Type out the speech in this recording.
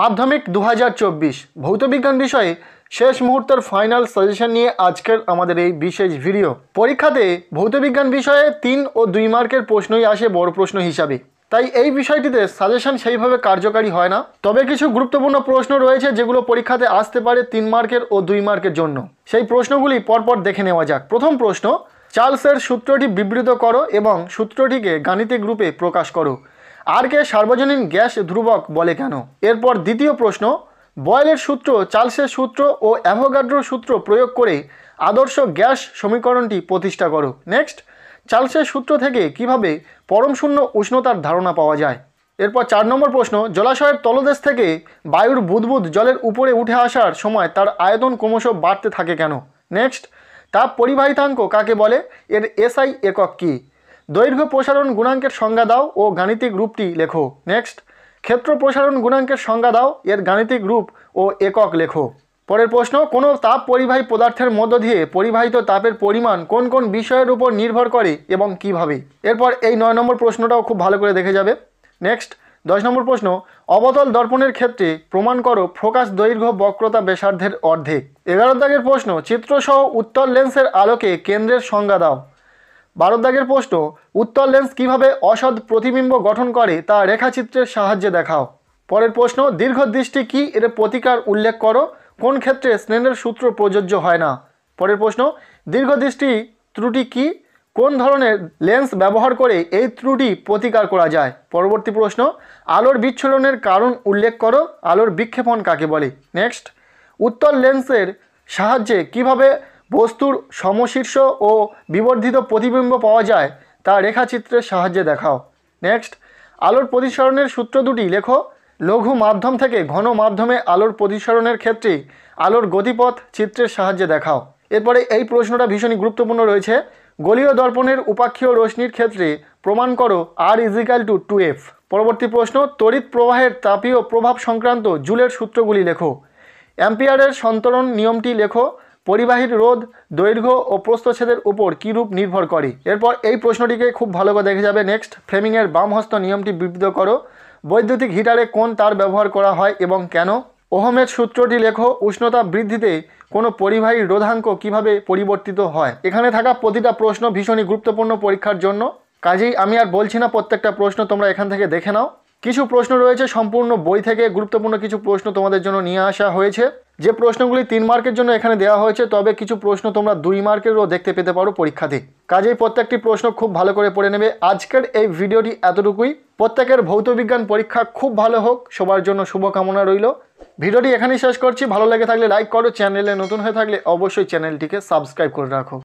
মাধ্যমিক দু ভৌতবিজ্ঞান বিষয়ে শেষ মুহূর্তের ফাইনাল সাজেশন নিয়ে আজকের আমাদের এই বিশেষ ভিডিও পরীক্ষাতে ভৌতবিজ্ঞান বিষয়ে তিন ও দুই মার্কের প্রশ্নই আসে বড় প্রশ্ন হিসাবে তাই এই বিষয়টিতে সাজেশন সেইভাবে কার্যকারী হয় না তবে কিছু গুরুত্বপূর্ণ প্রশ্ন রয়েছে যেগুলো পরীক্ষাতে আসতে পারে তিন মার্কের ও দুই মার্কের জন্য সেই প্রশ্নগুলি পরপর দেখে নেওয়া যাক প্রথম প্রশ্ন চার্লসের সূত্রটি বিবৃত করো এবং সূত্রটিকে গাণিতিক রূপে প্রকাশ করো আর কে সার্বজনীন গ্যাস ধ্রুবক বলে কেন এরপর দ্বিতীয় প্রশ্ন বয়েলের সূত্র চার্লসের সূত্র ও অ্যাভোগাড্রো সূত্র প্রয়োগ করে আদর্শ গ্যাস সমীকরণটি প্রতিষ্ঠা করো নেক্সট চার্লসের সূত্র থেকে কিভাবে পরমশূন্য উষ্ণতার ধারণা পাওয়া যায় এরপর চার নম্বর প্রশ্ন জলাশয়ের তলদেশ থেকে বায়ুর বুদবুদ জলের উপরে উঠে আসার সময় তার আয়তন ক্রমশ বাড়তে থাকে কেন নেক্সট তাপ পরিবাহিতাঙ্ক কাকে বলে এর এসআই একক কী দৈর্ঘ্য প্রসারণ গুণাঙ্কের সংজ্ঞা দাও ও গাণিতিক রূপটি লেখো নেক্সট ক্ষেত্র প্রসারণ গুণাঙ্কের সংজ্ঞা দাও এর গাণিতিক রূপ ও একক লেখো পরের প্রশ্ন কোনো তাপ পরিবাহী পদার্থের মধ্য দিয়ে পরিবাহিত তাপের পরিমাণ কোন কোন বিষয়ের উপর নির্ভর করে এবং কিভাবে। এরপর এই নয় নম্বর প্রশ্নটাও খুব ভালো করে দেখে যাবে নেক্সট দশ নম্বর প্রশ্ন অবতল দর্পণের ক্ষেত্রে প্রমাণ করো ফোকাস দৈর্ঘ্য বক্রতা বেসার্ধের অর্ধেক এগারো দাগের প্রশ্ন চিত্রসহ উত্তর লেন্সের আলোকে কেন্দ্রের সংজ্ঞা দাও বারদাগের প্রশ্ন উত্তল লেন্স কিভাবে অসৎ প্রতিবিম্ব গঠন করে তা রেখাচিত্রের সাহায্যে দেখাও পরের প্রশ্ন দীর্ঘ দৃষ্টি কি এর প্রতিকার উল্লেখ করো কোন ক্ষেত্রে স্নেনের সূত্র প্রযোজ্য হয় না পরের প্রশ্ন দীর্ঘ দৃষ্টি ত্রুটি কি কোন ধরনের লেন্স ব্যবহার করে এই ত্রুটি প্রতিকার করা যায় পরবর্তী প্রশ্ন আলোর বিচ্ছলনের কারণ উল্লেখ করো আলোর বিক্ষেপণ কাকে বলে নেক্সট উত্তল লেন্সের সাহায্যে কিভাবে বস্তুর সমশীর্ষ ও বিবর্ধিত প্রতিবিম্ব পাওয়া যায় তা রেখাচিত্রের সাহায্যে দেখাও নেক্সট আলোর প্রতিসরণের সূত্র দুটি লেখো লঘু মাধ্যম থেকে ঘন মাধ্যমে আলোর প্রতিসরণের ক্ষেত্রে আলোর গতিপথ চিত্রের সাহায্যে দেখাও এরপরে এই প্রশ্নটা ভীষণই গুরুত্বপূর্ণ রয়েছে গলীয় দর্পণের উপাক্ষীয় রশ্মির ক্ষেত্রে প্রমাণ করো R is equal to two F পরবর্তী প্রশ্ন তড়িৎ প্রবাহের তাপীয় প্রভাব সংক্রান্ত জুলের সূত্রগুলি লেখো অ্যাম্পিয়ারের সন্তরণ নিয়মটি লেখো পরিবাহীর রোধ দৈর্ঘ্য ও প্রস্তচ্ছেদের উপর কীরূপ নির্ভর করে এরপর এই প্রশ্নটিকে খুব ভালো করে দেখে যাবে নেক্সট ফ্রেমিংয়ের বামহস্ত নিয়মটি বিবৃত করো বৈদ্যুতিক হিটারে কোন তার ব্যবহার করা হয় এবং কেন ওহমের সূত্রটি লেখো উষ্ণতা বৃদ্ধিতে কোনো পরিবাহী রোধাঙ্ক কিভাবে পরিবর্তিত হয় এখানে থাকা প্রতিটা প্রশ্ন ভীষণই গুরুত্বপূর্ণ পরীক্ষার জন্য কাজেই আমি আর বলছি না প্রত্যেকটা প্রশ্ন তোমরা এখান থেকে দেখে নাও কিছু প্রশ্ন রয়েছে সম্পূর্ণ বই থেকে গুরুত্বপূর্ণ কিছু প্রশ্ন তোমাদের জন্য নিয়ে আসা হয়েছে যে প্রশ্নগুলি তিন মার্কের জন্য এখানে দেওয়া হয়েছে তবে কিছু প্রশ্ন তোমরা দুই মার্কেরও দেখতে পেতে পারো পরীক্ষাতে কাজেই প্রত্যেকটি প্রশ্ন খুব ভালো করে পড়ে নেবে আজকের এই ভিডিওটি এতটুকুই প্রত্যেকের ভৌত বিজ্ঞান পরীক্ষা খুব ভালো হোক সবার জন্য শুভকামনা রইল ভিডিওটি এখানেই শেষ করছি ভালো লেগে থাকলে লাইক করো চ্যানেলে নতুন হয়ে থাকলে অবশ্যই চ্যানেলটিকে সাবস্ক্রাইব করে রাখো